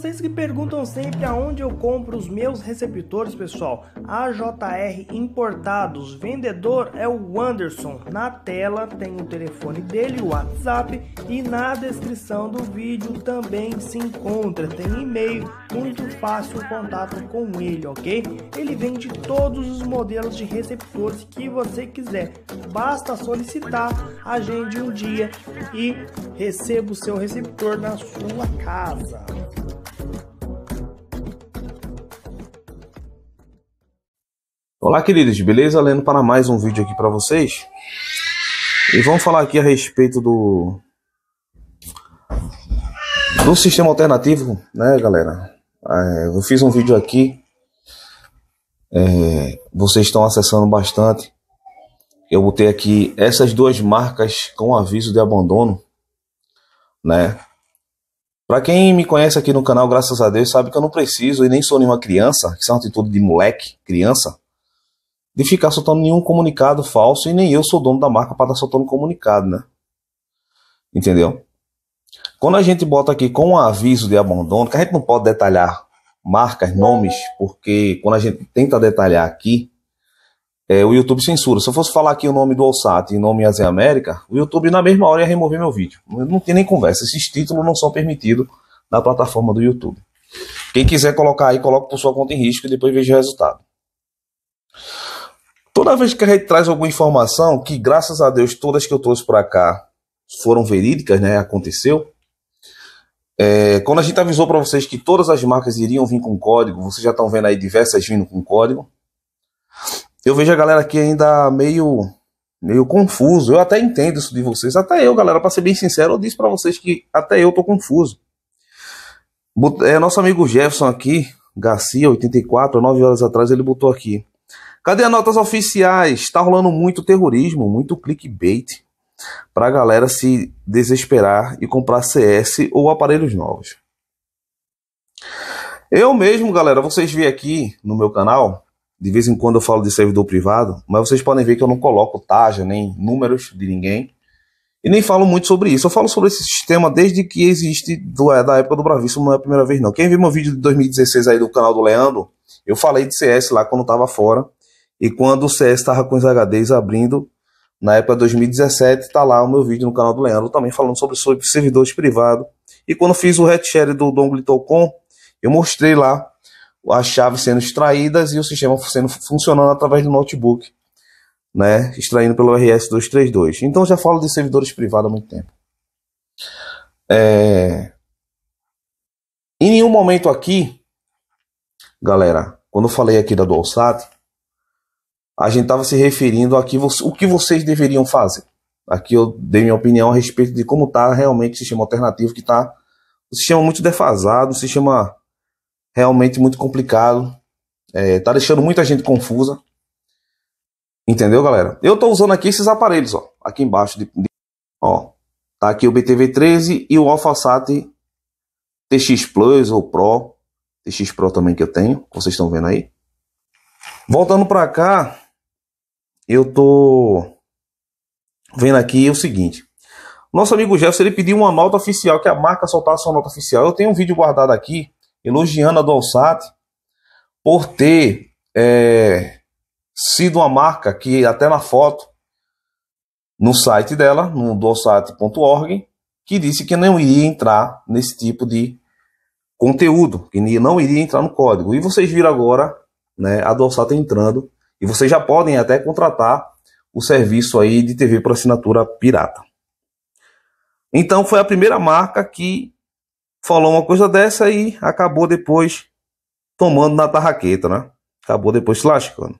Vocês que perguntam sempre aonde eu compro os meus receptores, pessoal, AJR Importados, vendedor é o Anderson. Na tela tem o telefone dele, o WhatsApp e na descrição do vídeo também se encontra. Tem e-mail, muito fácil o contato com ele, ok? Ele vende todos os modelos de receptores que você quiser. Basta solicitar, agende um dia e receba o seu receptor na sua casa. Olá, queridos, beleza? Lendo para mais um vídeo aqui para vocês. E vamos falar aqui a respeito do do sistema alternativo, né, galera? É, eu fiz um vídeo aqui. É, vocês estão acessando bastante. Eu botei aqui essas duas marcas com aviso de abandono, né? Para quem me conhece aqui no canal, graças a Deus, sabe que eu não preciso e nem sou nenhuma criança, que é uma atitude de moleque, criança, de ficar soltando nenhum comunicado falso e nem eu sou dono da marca para estar tá soltando comunicado, né? Entendeu? Quando a gente bota aqui com um aviso de abandono, que a gente não pode detalhar marcas, nomes, porque quando a gente tenta detalhar aqui, é, o YouTube censura. Se eu fosse falar aqui o nome do Alsat e o nome Azea América, o YouTube na mesma hora ia remover meu vídeo. Não tem nem conversa. Esses títulos não são permitidos na plataforma do YouTube. Quem quiser colocar aí, coloca por sua conta em risco e depois veja o resultado. Toda vez que a gente traz alguma informação, que graças a Deus todas que eu trouxe para cá foram verídicas, né? Aconteceu. É, quando a gente avisou para vocês que todas as marcas iriam vir com código, vocês já estão vendo aí diversas vindo com código. Eu vejo a galera aqui ainda meio meio confuso. Eu até entendo isso de vocês, até eu, galera, para ser bem sincero, eu disse para vocês que até eu tô confuso. É, nosso amigo Jefferson aqui, Garcia, 84, 9 horas atrás, ele botou aqui. Cadê as notas oficiais? Está rolando muito terrorismo, muito clickbait para a galera se desesperar e comprar CS ou aparelhos novos. Eu mesmo, galera, vocês veem aqui no meu canal, de vez em quando eu falo de servidor privado, mas vocês podem ver que eu não coloco taja nem números de ninguém. E nem falo muito sobre isso. Eu falo sobre esse sistema desde que existe, do, é, da época do Bravíssimo, não é a primeira vez não. Quem viu meu vídeo de 2016 aí do canal do Leandro, eu falei de CS lá quando estava fora. E quando o CS estava com os HDs abrindo, na época de 2017, está lá o meu vídeo no canal do Leandro também falando sobre, servidores privados. E quando fiz o headshare do Dongletocom, eu mostrei lá as chaves sendo extraídas e o sistema sendo, funcionando através do notebook, né? Extraindo pelo RS232. Então já falo de servidores privados há muito tempo. É... Em nenhum momento aqui, galera, quando eu falei aqui da DualSat, a gente estava se referindo a que, o que vocês deveriam fazer. Aqui eu dei minha opinião a respeito de como está realmente o sistema alternativo, que está um sistema muito defasado, um sistema realmente muito complicado, está é, tá deixando muita gente confusa. Entendeu, galera? Eu estou usando aqui esses aparelhos, ó, aqui embaixo. De, de, ó, tá aqui o BTV13 e o AlphaSat TX Plus ou Pro, TX Pro também que eu tenho, vocês estão vendo aí. Voltando para cá, eu tô vendo aqui o seguinte. Nosso amigo Jefferson ele pediu uma nota oficial, que a marca soltasse uma nota oficial. Eu tenho um vídeo guardado aqui, elogiando a Dolsat por ter é, sido uma marca que, até na foto, no site dela, no dolsat.org, que disse que não iria entrar nesse tipo de conteúdo, que não iria entrar no código. E vocês viram agora né, a Dolsat entrando e vocês já podem até contratar o serviço aí de TV por assinatura pirata. Então foi a primeira marca que falou uma coisa dessa e acabou depois tomando na tarraqueta, né? Acabou depois se lascando.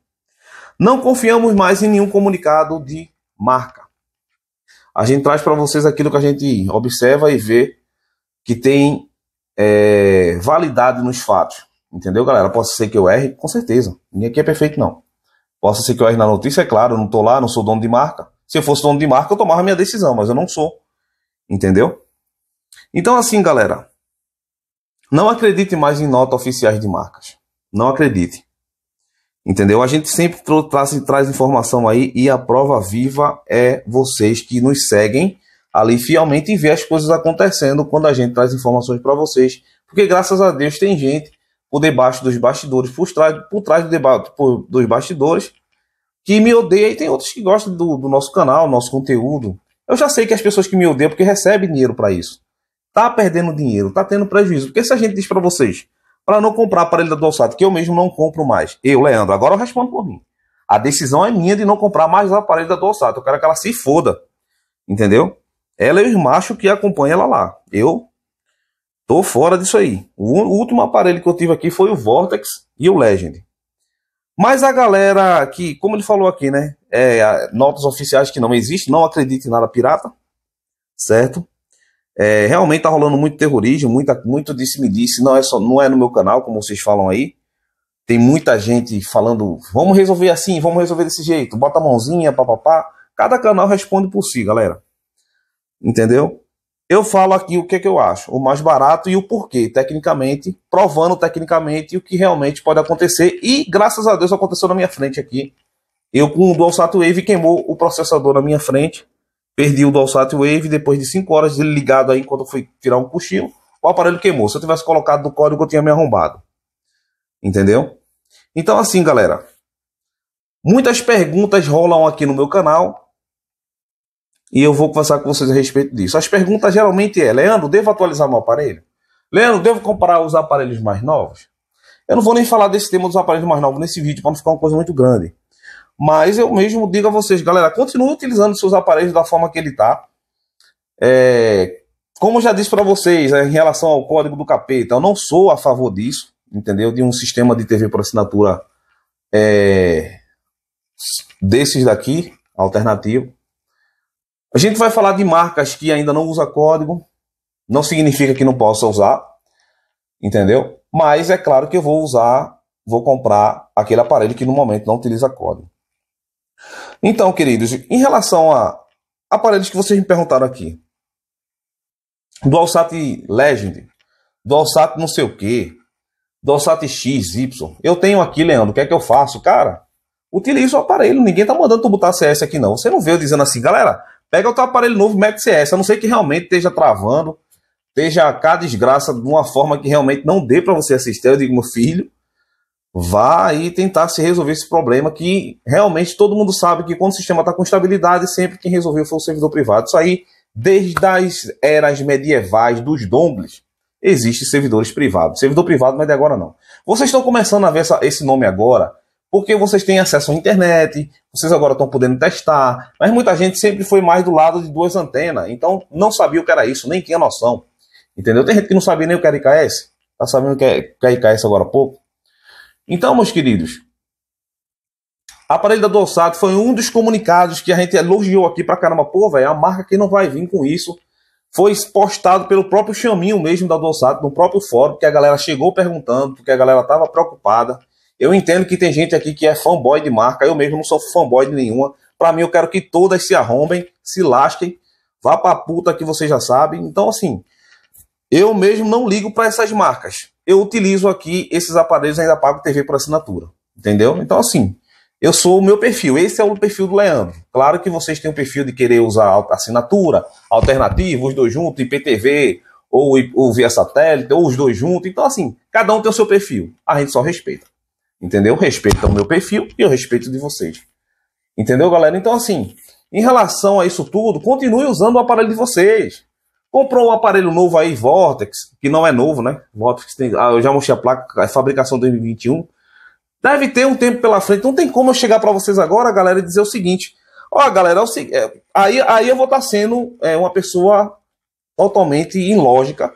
Não confiamos mais em nenhum comunicado de marca. A gente traz para vocês aquilo que a gente observa e vê que tem é, validade nos fatos. Entendeu, galera? Pode ser que eu erre, com certeza. Ninguém aqui é perfeito, não. Possa ser que eu erre na notícia, é claro, eu não estou lá, não sou dono de marca. Se eu fosse dono de marca, eu tomava minha decisão, mas eu não sou. Entendeu? Então, assim, galera, não acredite mais em notas oficiais de marcas. Não acredite. Entendeu? A gente sempre traz informação aí e a prova viva é vocês que nos seguem ali fielmente e vê as coisas acontecendo quando a gente traz informações para vocês. Porque graças a Deus tem gente por debaixo dos bastidores, por trás, por trás do debate, por, dos bastidores, que me odeia e tem outros que gostam do, do nosso canal, nosso conteúdo. Eu já sei que as pessoas que me odeiam é porque recebem dinheiro para isso. Tá perdendo dinheiro, tá tendo prejuízo. Porque se a gente diz para vocês, para não comprar aparelho da Dolçato, que eu mesmo não compro mais. Eu, Leandro, agora eu respondo por mim. A decisão é minha de não comprar mais aparelho da Dolçato. Eu quero que ela se foda. Entendeu? Ela é os machos que acompanham ela lá. Eu Tô fora disso aí. O, último aparelho que eu tive aqui foi o Vortex e o Legend. Mas a galera que, como ele falou aqui, né? É, notas oficiais que não existem, não acredite em nada pirata, certo? É, realmente tá rolando muito terrorismo, muita, muito disse-me-disse, não é só, não é no meu canal, como vocês falam aí. Tem muita gente falando, vamos resolver assim, vamos resolver desse jeito, bota a mãozinha, papapá. Cada canal responde por si, galera. Entendeu? Eu falo aqui o que, é que eu acho, o mais barato e o porquê, tecnicamente, provando tecnicamente o que realmente pode acontecer. E graças a Deus aconteceu na minha frente aqui. Eu com o DualSat Wave queimou o processador na minha frente, perdi o DualSat Wave depois de 5 horas dele ligado aí enquanto eu fui tirar um cochilo, o aparelho queimou. Se eu tivesse colocado no código, eu tinha me arrombado. Entendeu? Então assim, galera, muitas perguntas rolam aqui no meu canal e eu vou conversar com vocês a respeito disso. As perguntas geralmente é, Leandro, devo atualizar meu aparelho? Leandro, devo comparar os aparelhos mais novos? Eu não vou nem falar desse tema dos aparelhos mais novos nesse vídeo para não ficar uma coisa muito grande. Mas eu mesmo digo a vocês, galera, continue utilizando seus aparelhos da forma que ele está. É, como eu já disse para vocês, é, em relação ao código do capeta, eu não sou a favor disso, entendeu? De um sistema de TV por assinatura é, desses daqui, alternativo. A gente vai falar de marcas que ainda não usa código. Não significa que não possa usar, entendeu? Mas é claro que eu vou usar, vou comprar aquele aparelho que no momento não utiliza código. Então, queridos, em relação a aparelhos que vocês me perguntaram aqui, DualSat Legend, DualSat não sei o que, DualSat X, Y, eu tenho aqui, Leandro, o que é que eu faço? Cara, utiliza o aparelho, ninguém tá mandando tu botar CS aqui não. Você não veio dizendo assim, galera, Pega o teu aparelho novo, mete CS. A não ser que realmente esteja travando, esteja cá desgraça de uma forma que realmente não dê para você assistir. Eu digo, meu filho, vá aí tentar se resolver esse problema que realmente todo mundo sabe que quando o sistema está com estabilidade, sempre quem resolveu foi o servidor privado. Isso aí, desde as eras medievais dos dongles, existe servidores privados. Servidor privado, mas é de agora não. Vocês estão começando a ver essa, esse nome agora porque vocês têm acesso à internet, vocês agora estão podendo testar, mas muita gente sempre foi mais do lado de duas antenas, então não sabia o que era isso, nem tinha noção. Entendeu? Tem gente que não sabia nem o que era IKS, tá sabendo o que é, é IKS agora há pouco. Então, meus queridos, a aparelho da Dorsato foi um dos comunicados que a gente elogiou aqui pra caramba, pô, velho, é a marca que não vai vir com isso. Foi postado pelo próprio chaminho mesmo da Dorsato, no próprio fórum, que a galera chegou perguntando, porque a galera estava preocupada. Eu entendo que tem gente aqui que é fanboy de marca, eu mesmo não sou fanboy de nenhuma. Para mim, eu quero que todas se arrombem, se lasquem, vá pra puta que vocês já sabem. Então, assim, eu mesmo não ligo para essas marcas. Eu utilizo aqui esses aparelhos ainda pago TV por assinatura. Entendeu? Então, assim, eu sou o meu perfil. Esse é o perfil do Leandro. Claro que vocês têm o perfil de querer usar assinatura, alternativa, os dois juntos, IPTV, ou, ou via satélite, ou os dois juntos. Então, assim, cada um tem o seu perfil. A gente só respeita. Entendeu? Respeito o meu perfil e o respeito de vocês. Entendeu, galera? Então, assim, em relação a isso tudo, continue usando o aparelho de vocês. Comprou um aparelho novo aí, Vortex, que não é novo, né? Vortex tem. Ah, eu já mostrei a placa, a fabricação 2021. Deve ter um tempo pela frente. Não tem como eu chegar para vocês agora, galera, e dizer o seguinte: ó, oh, galera, é é, aí, aí eu vou estar tá sendo é, uma pessoa totalmente ilógica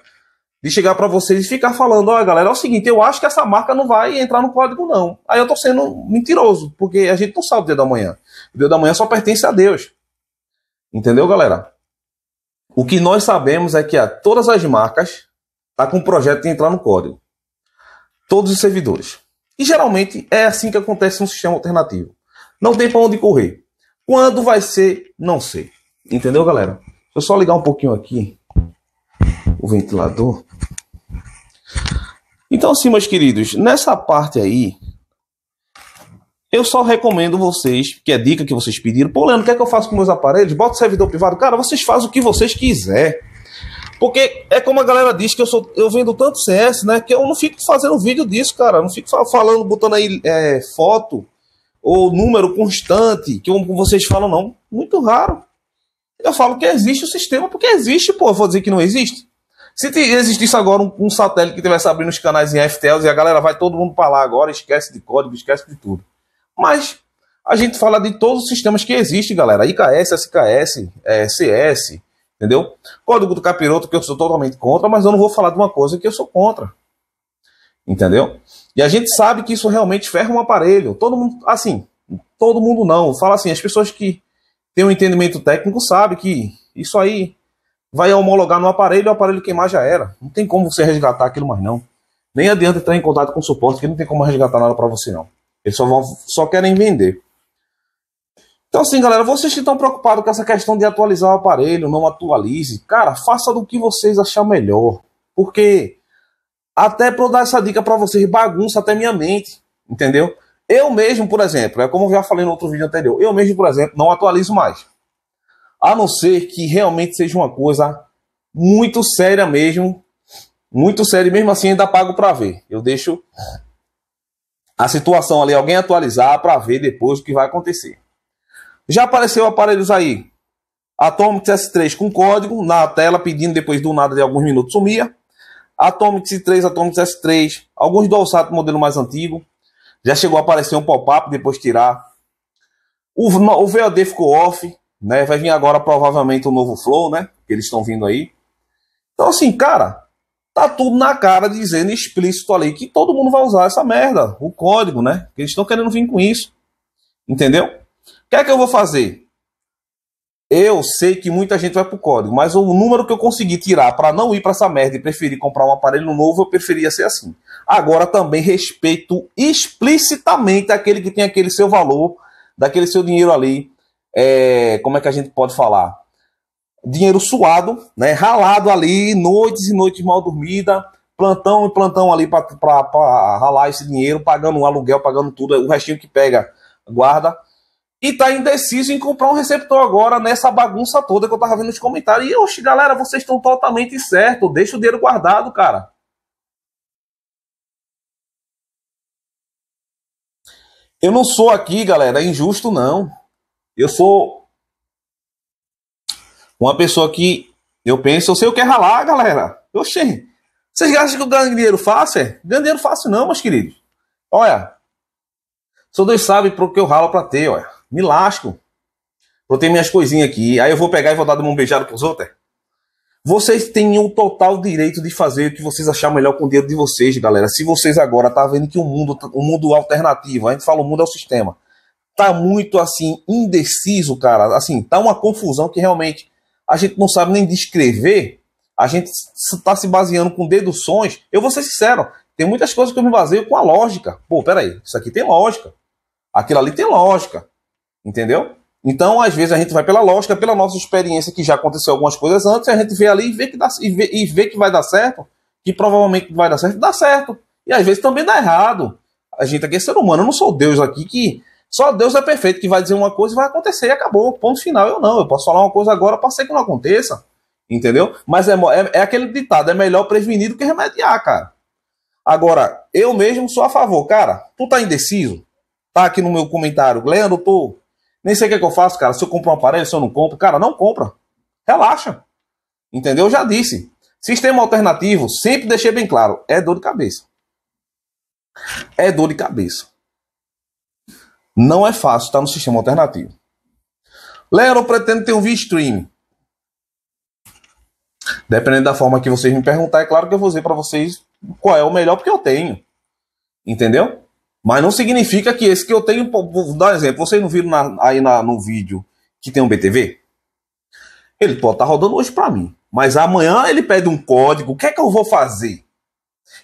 de chegar para vocês e ficar falando, ó, galera, é o seguinte, eu acho que essa marca não vai entrar no código não. Aí eu tô sendo mentiroso, porque a gente não sabe o dia da manhã. O dia da manhã só pertence a Deus. Entendeu, galera? O que nós sabemos é que todas as marcas tá com o projeto de entrar no código. Todos os servidores. E geralmente é assim que acontece um sistema alternativo. Não tem para onde correr. Quando vai ser, não sei. Entendeu, galera? Deixa eu só ligar um pouquinho aqui o ventilador. Então, sim, meus queridos, nessa parte aí, eu só recomendo vocês, que é a dica que vocês pediram, pô, Leandro, o que é que eu faço com meus aparelhos? Bota servidor privado. Cara, vocês fazem o que vocês quiserem. Porque é como a galera diz que eu sou, eu vendo tanto CS, né? Que eu não fico fazendo vídeo disso, cara. Eu não fico falando, botando aí é, foto ou número constante, que vocês falam, não. Muito raro. Eu falo que existe o sistema porque existe, pô. Eu vou dizer que não existe. Se existisse agora um, um satélite que tivesse abrindo os canais em FTLs e a galera vai todo mundo para lá agora, esquece de código, esquece de tudo. Mas a gente fala de todos os sistemas que existem, galera. IKS, SKS, é, CS, entendeu? Código do capiroto que eu sou totalmente contra, mas eu não vou falar de uma coisa que eu sou contra. Entendeu? E a gente sabe que isso realmente ferra um aparelho. Todo mundo, assim, todo mundo não. Fala assim, as pessoas que têm um entendimento técnico sabem que isso aí vai homologar no aparelho, o aparelho queimar já era. Não tem como você resgatar aquilo mais não. Nem adianta entrar em contato com o suporte, que não tem como resgatar nada para você não. Eles só vão, só querem vender. Então assim, galera, vocês que estão preocupados com essa questão de atualizar o aparelho, não atualize, cara, faça do que vocês achar melhor, porque até para dar essa dica para vocês bagunça até minha mente, entendeu? Eu mesmo, por exemplo, é como eu já falei no outro vídeo anterior, eu mesmo, por exemplo, não atualizo mais. A não ser que realmente seja uma coisa muito séria mesmo. Muito séria, mesmo assim ainda pago para ver. Eu deixo a situação ali, alguém atualizar para ver depois o que vai acontecer. Já apareceu aparelhos aí. Atomics S3 com código na tela pedindo depois do nada de alguns minutos sumia. Atomics S3, Atomics S3, alguns DualSat modelo mais antigo. Já chegou a aparecer um pop-up depois tirar. O, o VOD ficou off, né? Vai vir agora provavelmente o um novo Flow, né? Que eles estão vindo aí. Então, assim, cara, tá tudo na cara dizendo explícito ali que todo mundo vai usar essa merda, o código, né? Que eles estão querendo vir com isso. Entendeu? O que é que eu vou fazer? Eu sei que muita gente vai pro código, mas o número que eu consegui tirar para não ir para essa merda e preferir comprar um aparelho novo, eu preferia ser assim. Agora também respeito explicitamente aquele que tem aquele seu valor, daquele seu dinheiro ali, é, como é que a gente pode falar? Dinheiro suado, né, ralado ali, noites e noites mal dormida, plantão e plantão ali para ralar esse dinheiro, pagando um aluguel, pagando tudo, o restinho que pega, guarda. E tá indeciso em comprar um receptor agora nessa bagunça toda que eu tava vendo nos comentários. E, oxe, galera, vocês estão totalmente certo. Deixa o dinheiro guardado, cara. Eu não sou aqui, galera, é injusto não. Eu sou uma pessoa que eu penso, eu sei o que é ralar, galera. Oxê. Vocês acham que eu ganho dinheiro fácil? É? Ganho dinheiro fácil não, meus queridos. Olha, só Deus sabe pro que eu ralo para ter, olha. Me lasco. Eu tenho minhas coisinhas aqui. Aí eu vou pegar e vou dar mão beijada pros outros. É? Vocês têm o total direito de fazer o que vocês achar melhor com o dinheiro de vocês, galera. Se vocês agora tá vendo que o mundo, o mundo alternativo, a gente fala o mundo é o sistema tá muito assim indeciso, cara. Assim, tá uma confusão que realmente a gente não sabe nem descrever. A gente está se baseando com deduções. Eu vou ser sincero, tem muitas coisas que eu me baseio com a lógica. Pô, peraí, isso aqui tem lógica. Aquilo ali tem lógica. Entendeu? Então, às vezes, a gente vai pela lógica, pela nossa experiência, que já aconteceu algumas coisas antes, a gente vê ali e vê que, dá, e vê, e vê que vai dar certo, que provavelmente vai dar certo, dá certo. E às vezes também dá errado. A gente aqui é ser humano, eu não sou Deus aqui que só Deus é perfeito que vai dizer uma coisa e vai acontecer e acabou. Ponto final. Eu não. Eu posso falar uma coisa agora, pode ser que não aconteça. Entendeu? Mas é, é, é aquele ditado: é melhor prevenir do que remediar, cara. Agora, eu mesmo sou a favor. Cara, tu tá indeciso? Tá aqui no meu comentário. Leandro, tô. Nem sei o que, é que eu faço, cara. Se eu compro um aparelho, se eu não compro. Cara, não compra. Relaxa. Entendeu? Eu já disse. Sistema alternativo, sempre deixei bem claro, é dor de cabeça. É dor de cabeça. Não é fácil estar tá no sistema alternativo. Lero, eu pretendo ter um V-Stream. Dependendo da forma que vocês me perguntarem, é claro que eu vou dizer para vocês qual é o melhor, porque eu tenho. Entendeu? Mas não significa que esse que eu tenho. Vou dar um exemplo. Vocês não viram na, aí na, no vídeo que tem um BTV? Ele pode estar tá rodando hoje para mim. Mas amanhã ele pede um código. O que é que eu vou fazer?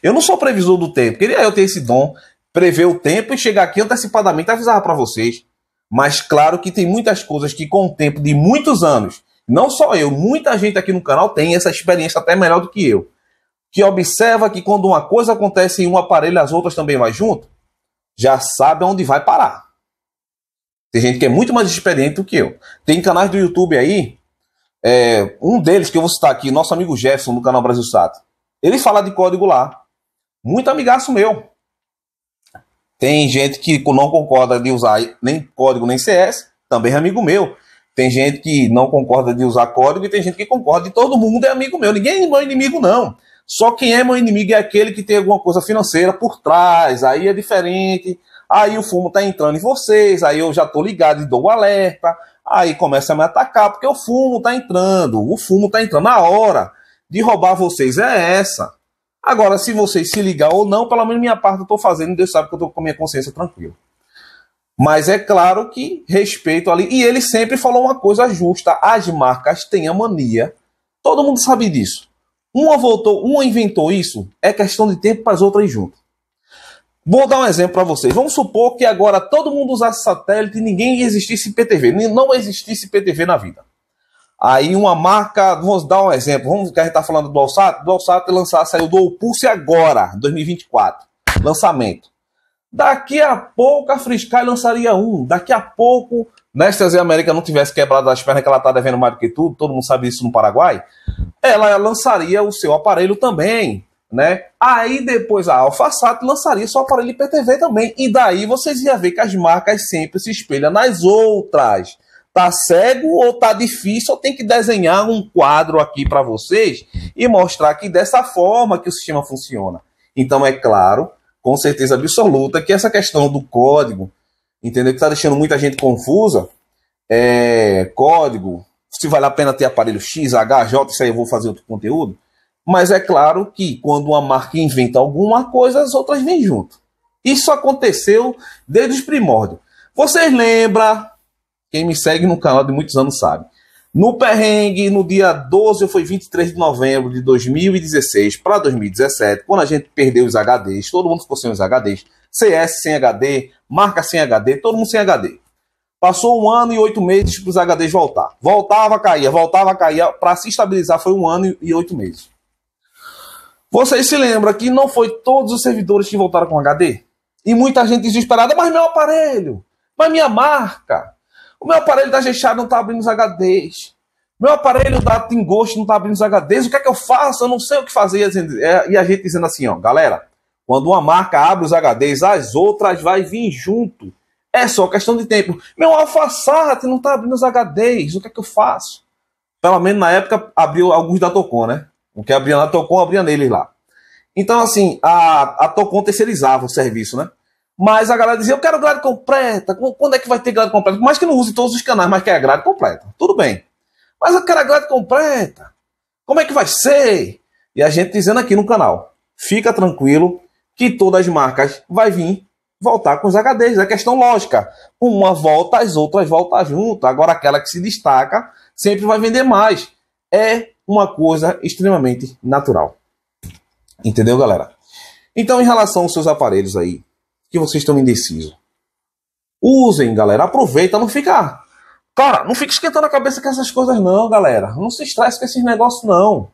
Eu não sou previsor do tempo. Queria eu ter esse dom prever o tempo e chegar aqui antecipadamente avisar para vocês. Mas claro que tem muitas coisas que com o tempo de muitos anos, não só eu, muita gente aqui no canal tem essa experiência até melhor do que eu, que observa que quando uma coisa acontece em um aparelho, as outras também vai junto, já sabe onde vai parar. Tem gente que é muito mais experiente do que eu. Tem canais do YouTube aí, é, um deles que eu vou citar aqui, nosso amigo Jefferson, do canal Brasil Sato. Ele fala de código lá. Muito amigaço meu. Tem gente que não concorda de usar nem código nem CS, também é amigo meu. Tem gente que não concorda de usar código e tem gente que concorda e todo mundo é amigo meu. Ninguém é meu inimigo, não. Só quem é meu inimigo é aquele que tem alguma coisa financeira por trás. Aí é diferente. Aí o fumo tá entrando em vocês. Aí eu já tô ligado e dou o alerta. Aí começa a me atacar porque o fumo tá entrando. O fumo tá entrando. A hora de roubar vocês é essa. Agora, se vocês se ligar ou não, pelo menos minha parte eu estou fazendo, Deus sabe que eu estou com a minha consciência tranquila. Mas é claro que respeito ali. E ele sempre falou uma coisa justa: as marcas têm a mania. Todo mundo sabe disso. Uma voltou, uma inventou isso, é questão de tempo para as outras juntas. Vou dar um exemplo para vocês. Vamos supor que agora todo mundo usasse satélite e ninguém existisse PTV. Não existisse PTV na vida. Aí uma marca, vamos dar um exemplo, vamos que a gente tá falando do Alsato, do Alsato lançar, saiu do Pulse agora, 2024, lançamento. Daqui a pouco a Friscar lançaria um, daqui a pouco Nestas né, e América não tivesse quebrado as pernas que ela está devendo mais do que tudo, todo mundo sabe isso no Paraguai, ela lançaria o seu aparelho também, né? Aí depois a AlphaSat lançaria seu aparelho IPTV também. E daí vocês iam ver que as marcas sempre se espelham nas outras tá cego ou tá difícil, eu tenho que desenhar um quadro aqui para vocês e mostrar que dessa forma que o sistema funciona. Então é claro, com certeza absoluta, que essa questão do código, entendeu? Que está deixando muita gente confusa. É, código, se vale a pena ter aparelho X, H, J, isso aí eu vou fazer outro conteúdo. Mas é claro que quando uma marca inventa alguma coisa, as outras vêm junto. Isso aconteceu desde os primórdios. Vocês lembram quem me segue no canal de muitos anos sabe. No perrengue, no dia 12 foi 23 de novembro de 2016 para 2017, quando a gente perdeu os HDs, todo mundo ficou sem os HDs, CS sem HD, marca sem HD, todo mundo sem HD. Passou um ano e oito meses para os HDs voltar. Voltava, caía, voltava, caía. Para se estabilizar foi um ano e oito meses. Vocês se lembram que não foi todos os servidores que voltaram com HD? E muita gente desesperada, mas meu aparelho, mas minha marca, o meu aparelho da G-Sharp não está abrindo os HDs. Meu aparelho da Tingosto não está abrindo os HDs. O que é que eu faço? Eu não sei o que fazer. E a gente dizendo assim, ó, galera, quando uma marca abre os HDs, as outras vai vir junto. É só questão de tempo. Meu AlphaSat não está abrindo os HDs. O que é que eu faço? Pelo menos na época abriu alguns da Tocon, né? O que abria na Tocon, abria neles lá. Então, assim, a, a Tocon terceirizava o serviço, né? Mas a galera dizia, eu quero grade completa. Quando é que vai ter grade completa? Mas mais que não use todos os canais, mas quer a grade completa. Tudo bem. Mas eu quero a grade completa. Como é que vai ser? E a gente dizendo aqui no canal, fica tranquilo que todas as marcas vai vir voltar com os HDs. É questão lógica. Uma volta, as outras voltam junto. Agora aquela que se destaca sempre vai vender mais. É uma coisa extremamente natural. Entendeu, galera? Então, em relação aos seus aparelhos aí, que vocês estão indecisos. Usem, galera. Aproveita, não fica. Cara, não fica esquentando a cabeça com essas coisas, não, galera. Não se estresse com esses negócios, não.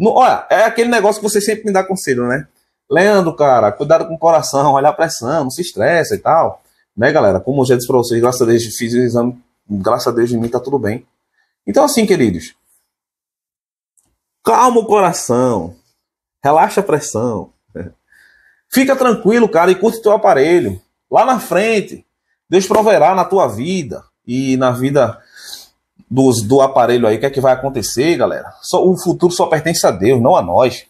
Olha, é aquele negócio que você sempre me dá conselho, né? Leandro, cara, cuidado com o coração, olha a pressão, não se estressa e tal. Né, galera? Como eu já disse pra vocês, graças a Deus fiz o exame, graças a Deus de mim tá tudo bem. Então, assim, queridos, calma o coração, relaxa a pressão, Fica tranquilo, cara, e curte teu aparelho. Lá na frente, Deus proverá na tua vida e na vida dos, do aparelho aí o que é que vai acontecer, galera. Só, o futuro só pertence a Deus, não a nós.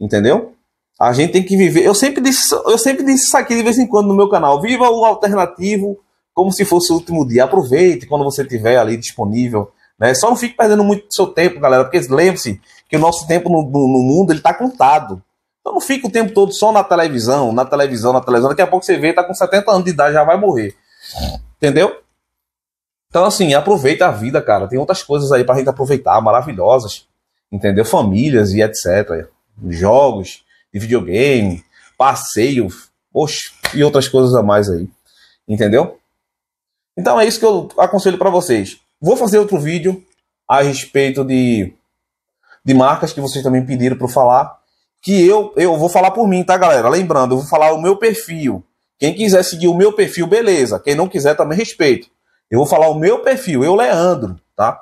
Entendeu? A gente tem que viver. Eu sempre disse, eu sempre disse isso aqui de vez em quando no meu canal. Viva o alternativo como se fosse o último dia. Aproveite quando você tiver ali disponível. Né? Só não fique perdendo muito seu tempo, galera, porque lembre-se que o nosso tempo no, no, no mundo ele está contado. Então não fica o tempo todo só na televisão, na televisão, na televisão. Daqui a pouco você vê, tá com 70 anos de idade, já vai morrer. Entendeu? Então, assim, aproveita a vida, cara. Tem outras coisas aí pra gente aproveitar, maravilhosas. Entendeu? Famílias e etc. Jogos de videogame, passeio, oxe, e outras coisas a mais aí. Entendeu? Então é isso que eu aconselho para vocês. Vou fazer outro vídeo a respeito de, de marcas que vocês também pediram para falar que eu, eu vou falar por mim, tá, galera? Lembrando, eu vou falar o meu perfil. Quem quiser seguir o meu perfil, beleza. Quem não quiser, também respeito. Eu vou falar o meu perfil, eu, Leandro, tá?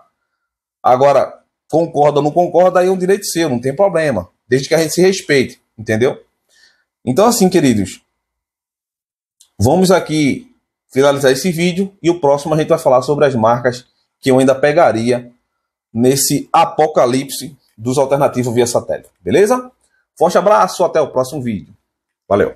Agora, concorda ou não concorda, aí é um direito seu, não tem problema. Desde que a gente se respeite, entendeu? Então, assim, queridos, vamos aqui finalizar esse vídeo e o próximo a gente vai falar sobre as marcas que eu ainda pegaria nesse apocalipse dos alternativos via satélite, beleza? Forte abraço, até o próximo vídeo. Valeu!